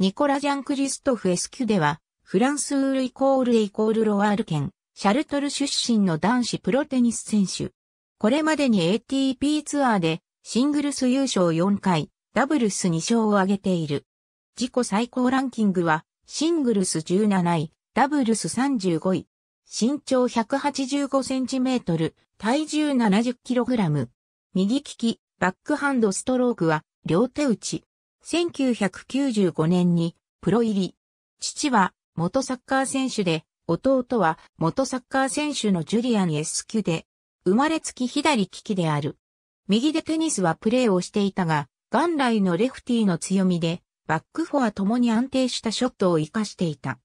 ニコラ・ジャン・クリストフ・エスキュでは、フランスウールイコールエイコールロワール県、シャルトル出身の男子プロテニス選手。これまでに ATP ツアーで、シングルス優勝4回、ダブルス2勝を挙げている。自己最高ランキングは、シングルス17位、ダブルス35位。身長185センチメートル、体重70キログラム。右利き、バックハンドストロークは、両手打ち。1995年にプロ入り。父は元サッカー選手で、弟は元サッカー選手のジュリアン・エスキュで、生まれつき左利きである。右でテニスはプレーをしていたが、元来のレフティーの強みで、バックフォアともに安定したショットを活かしていた。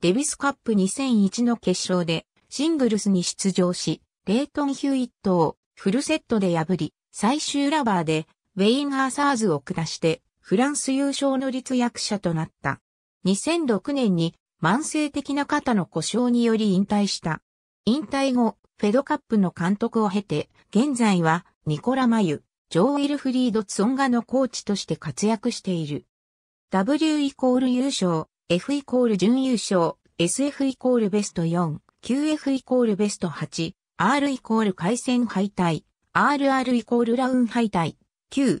デビスカップ2001の決勝で、シングルスに出場し、レイトン・ヒューイットをフルセットで破り、最終ラバーで、ウェイン・アーサーズを下して、フランス優勝の立役者となった。2006年に慢性的な肩の故障により引退した。引退後、フェドカップの監督を経て、現在はニコラ・マユ、ジョー・ウィルフリード・ツオンガのコーチとして活躍している。W イコール優勝、F イコール準優勝、SF イコールベスト4、QF イコールベスト8、R イコール回戦敗退、RR イコールラウン敗退、9、